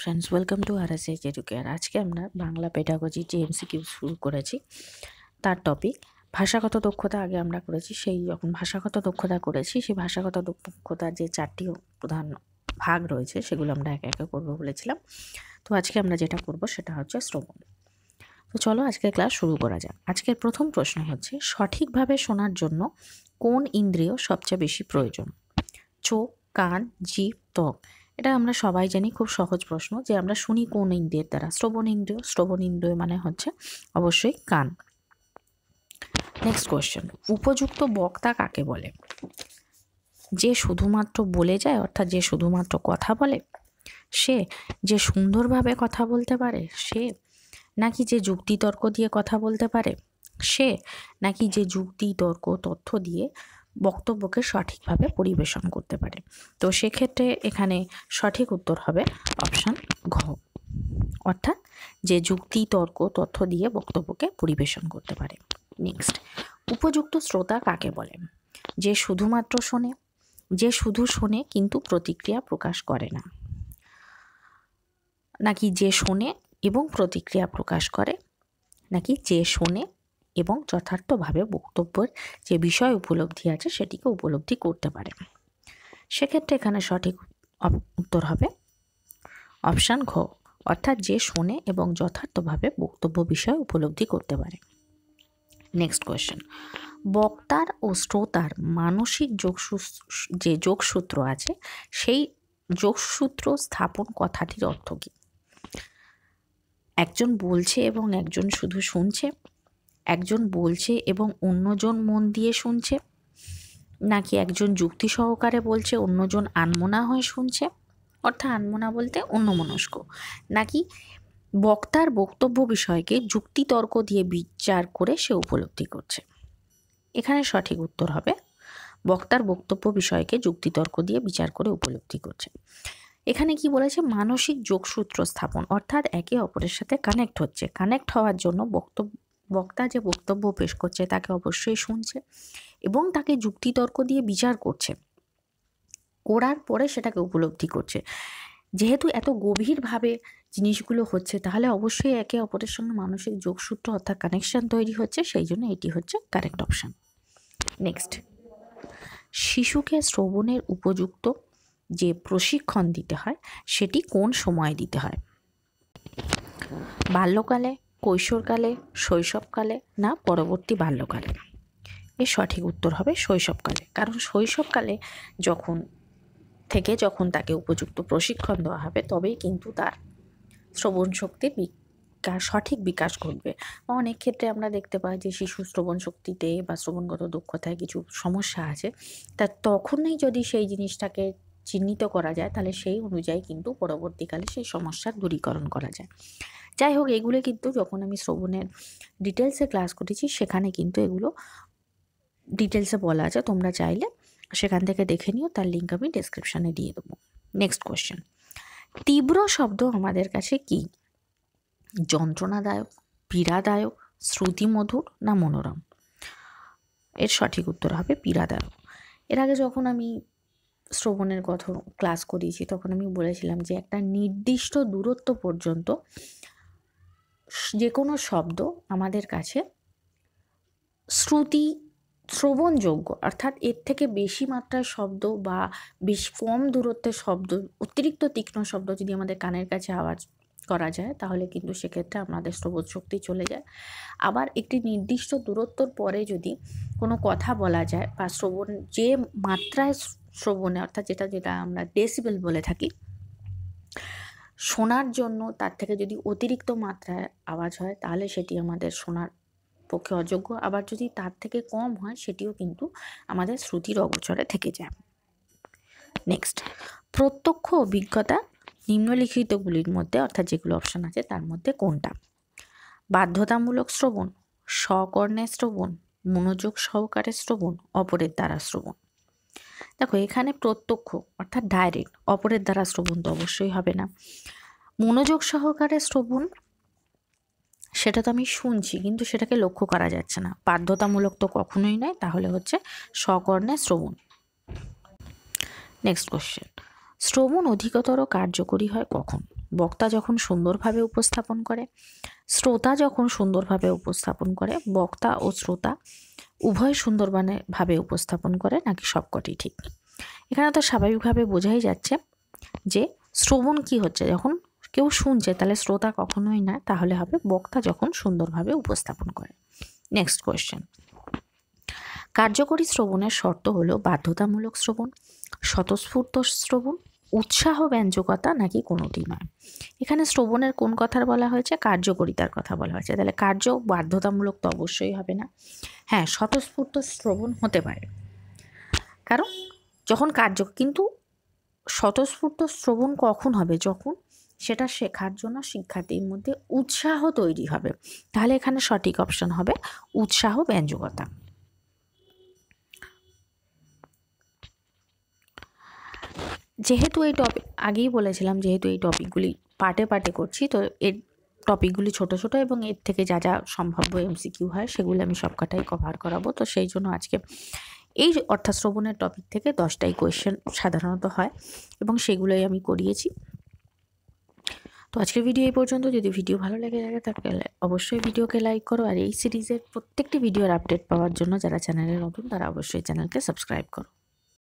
friends welcome to R S H Educare আজকে আমরা Bangla pedagogy যে কিউ শুরু করেছি তার টপিক ভাষাগত দক্ষতা আগে আমরা করেছি সেই যখন ভাষাগত দক্ষতা করেছি সেই ভাষাগত দক্ষতার যে চারটি প্রধান ভাগ রয়েছে সেগুলো আমরা একে একে করবো বলেছিলাম তো আজকে আমরা যেটা করব সেটা হচ্ছে শ্রবণ তো চলো আজকের ক্লাস শুরু করা যাক আজকের প্রথম প্রশ্ন হচ্ছে সঠিকভাবে শোনার জন্য কোন ইন্দ্রিয় সবচেয়ে বেশি প্রয়োজন চোখ কান জিভ ত্বক এটা আমরা সবাই জানি খুব সহজ প্রশ্ন যে আমরা শুনি কোন ইন্দ্রিয়ের দ্বারা শ্রবণ ইন্দ্রিয় শ্রবণ ইন্দ্রিয় মানে হচ্ছে অবশ্যই কান নেক্সট কোয়েশ্চেন উপযুক্ত বক্তা কাকে বলে যে শুধুমাত্র বলে যায় অর্থাৎ যে শুধুমাত্র কথা বলে সে যে সুন্দরভাবে কথা বলতে পারে সে নাকি যে যুক্তি তর্ক দিয়ে কথা বলতে পারে সে নাকি যে যুক্তি তর্ক তথ্য দিয়ে বক্তব্যকে সঠিকভাবে পরিবেশন করতে পারে তো সেক্ষেত্রে এখানে সঠিক উত্তর হবে অপশান ঘ অর্থাৎ যে যুক্তি তর্ক তথ্য দিয়ে বক্তব্যকে পরিবেশন করতে পারে নেক্সট উপযুক্ত শ্রোতা কাকে বলে যে শুধুমাত্র শোনে যে শুধু শোনে কিন্তু প্রতিক্রিয়া প্রকাশ করে না নাকি যে শোনে এবং প্রতিক্রিয়া প্রকাশ করে নাকি যে শোনে এবং যথার্থভাবে বক্তব্যের যে বিষয় উপলব্ধি আছে সেটিকে উপলব্ধি করতে পারে সেক্ষেত্রে এখানে সঠিক উত্তর হবে অপশান ঘ অর্থাৎ যে শোনে এবং যথার্থভাবে বক্তব্য বিষয় উপলব্ধি করতে পারে নেক্সট কোয়েশ্চেন বক্তার ও শ্রোতার মানসিক যোগসূ যে যোগসূত্র আছে সেই যোগসূত্র স্থাপন কথাটির অর্থ কী একজন বলছে এবং একজন শুধু শুনছে একজন বলছে এবং অন্যজন মন দিয়ে শুনছে নাকি একজন যুক্তি সহকারে বলছে অন্যজন আনমোনা হয়ে শুনছে অর্থাৎ আনমোনা বলতে অন্যমনস্ক নাকি বক্তার বক্তব্য বিষয়কে যুক্তিতর্ক দিয়ে বিচার করে সে উপলব্ধি করছে এখানে সঠিক উত্তর হবে বক্তার বক্তব্য বিষয়কে যুক্তিতর্ক দিয়ে বিচার করে উপলব্ধি করছে এখানে কি বলেছে মানসিক যোগসূত্র স্থাপন অর্থাৎ একে অপরের সাথে কানেক্ট হচ্ছে কানেক্ট হওয়ার জন্য বক্তব্য বক্তা যে বক্তব্য পেশ করছে তাকে অবশ্যই শুনছে এবং তাকে যুক্তিতর্ক দিয়ে বিচার করছে করার পরে সেটাকে উপলব্ধি করছে যেহেতু এত গভীরভাবে জিনিসগুলো হচ্ছে তাহলে অবশ্যই একে অপরের সঙ্গে মানসিক যোগসূত্র অর্থাৎ কানেকশান তৈরি হচ্ছে সেই জন্য এটি হচ্ছে কারেক্ট অপশান নেক্সট শিশুকে শ্রবণের উপযুক্ত যে প্রশিক্ষণ দিতে হয় সেটি কোন সময়ে দিতে হয় বাল্যকালে কৈশোরকালে শৈশবকালে না পরবর্তী বাল্যকালে এর সঠিক উত্তর হবে শৈশবকালে কারণ শৈশবকালে যখন থেকে যখন তাকে উপযুক্ত প্রশিক্ষণ দেওয়া হবে তবেই কিন্তু তার শ্রবণ শক্তি বিকাশ সঠিক বিকাশ ঘটবে অনেক ক্ষেত্রে আমরা দেখতে পাই যে শিশু শ্রবণ শক্তিতে বা শ্রবণগত দক্ষতায় কিছু সমস্যা আছে তা তখনই যদি সেই জিনিসটাকে চিহ্নিত করা যায় তাহলে সেই অনুযায়ী কিন্তু পরবর্তীকালে সেই সমস্যার দূরীকরণ করা যায় যাই হোক এগুলো কিন্তু যখন আমি শ্রবণের ডিটেলসে ক্লাস করেছি সেখানে কিন্তু এগুলো ডিটেলসে বলা আছে তোমরা চাইলে সেখান থেকে দেখে নিও তার লিঙ্ক আমি ডেসক্রিপশানে দিয়ে দেবো নেক্সট কোয়েশ্চেন তীব্র শব্দ আমাদের কাছে কি যন্ত্রণাদায়ক পীড়াদায়ক শ্রুতিমধুর না মনোরম এর সঠিক উত্তর হবে পীড়াদায়ক এর আগে যখন আমি শ্রবণের কথা ক্লাস করিয়েছি তখন আমি বলেছিলাম যে একটা নির্দিষ্ট দূরত্ব পর্যন্ত যে কোনো শব্দ আমাদের কাছে শ্রুতি শ্রবণযোগ্য অর্থাৎ এর থেকে বেশি মাত্রায় শব্দ বা বেশি কম দূরত্বের শব্দ অতিরিক্ত তীক্ষ্ণ শব্দ যদি আমাদের কানের কাছে আওয়াজ করা যায় তাহলে কিন্তু সেক্ষেত্রে আমাদের শ্রবণ শক্তি চলে যায় আবার একটি নির্দিষ্ট দূরত্বর পরে যদি কোনো কথা বলা যায় বা শ্রবণ যে মাত্রায় শ্রবণে অর্থাৎ যেটা যেটা আমরা ডেসিবেল বলে থাকি শোনার জন্য তার থেকে যদি অতিরিক্ত মাত্রায় আওয়াজ হয় তাহলে সেটি আমাদের শোনার পক্ষে অযোগ্য আবার যদি তার থেকে কম হয় সেটিও কিন্তু আমাদের শ্রুতির অগোচরে থেকে যায় নেক্সট প্রত্যক্ষ অভিজ্ঞতা নিম্নলিখিতগুলির মধ্যে অর্থাৎ যেগুলো অপশান আছে তার মধ্যে কোনটা বাধ্যতামূলক শ্রবণ স্বকর্ণে শ্রবণ মনোযোগ সহকারে শ্রবণ অপরের দ্বারা শ্রবণ দেখো এখানে প্রত্যক্ষ অর্থাৎ ডাইরেক্ট অপরের দ্বারা শ্রবণ তো অবশ্যই হবে না মনোযোগ সহকারে শ্রবণ সেটা তো আমি শুনছি কিন্তু সেটাকে লক্ষ্য করা যাচ্ছে না বাধ্যতামূলক তো কখনোই নয় তাহলে হচ্ছে স্বকর্ণে শ্রবণ নেক্সট কোশ্চেন শ্রবণ অধিকতর কার্যকরী হয় কখন বক্তা যখন সুন্দরভাবে উপস্থাপন করে শ্রোতা যখন সুন্দরভাবে উপস্থাপন করে বক্তা ও শ্রোতা উভয় সুন্দরবনে ভাবে উপস্থাপন করে নাকি সবকটি ঠিক এখানে তো স্বাভাবিকভাবে বোঝাই যাচ্ছে যে শ্রবণ কি হচ্ছে যখন কেউ শুনছে তাহলে শ্রোতা কখনোই না তাহলে হবে বক্তা যখন সুন্দরভাবে উপস্থাপন করে নেক্সট কোয়েশ্চেন কার্যকরী শ্রবণের শর্ত হলো বাধ্যতামূলক শ্রবণ স্বতঃস্ফূর্ত শ্রবণ উৎসাহ ব্যঞ্জকতা নাকি কোনোটি নয় এখানে শ্রবণের কোন কথার বলা হয়েছে কার্যকরিতার কথা বলা হয়েছে তাহলে কার্য বাধ্যতামূলক তো অবশ্যই হবে না হ্যাঁ স্বতঃস্ফূর্ত শ্রবণ হতে পারে কারণ যখন কার্য কিন্তু স্বতঃস্ফূর্ত শ্রবণ কখন হবে যখন সেটা শেখার জন্য শিক্ষার্থীর মধ্যে উৎসাহ তৈরি হবে তাহলে এখানে সঠিক অপশন হবে উৎসাহ ব্যঞ্জকতা যেহেতু এই টপিক আগেই বলেছিলাম যেহেতু এই টপিকগুলি পার্টে পার্টে করছি তো এর টপিকগুলি ছোট ছোট এবং এর থেকে যা যা সম্ভাব্য এমসিকিউ হয় সেগুলি আমি সবকটাই কভার করাবো তো সেই জন্য আজকে এই শ্রবণের টপিক থেকে দশটাই কোয়েশ্চেন সাধারণত হয় এবং সেগুলোই আমি করিয়েছি তো আজকের ভিডিও এই পর্যন্ত যদি ভিডিও ভালো লেগে থাকে তাহলে অবশ্যই ভিডিওকে লাইক করো আর এই সিরিজের প্রত্যেকটি ভিডিওর আপডেট পাওয়ার জন্য যারা চ্যানেলে নতুন তারা অবশ্যই চ্যানেলকে সাবস্ক্রাইব করো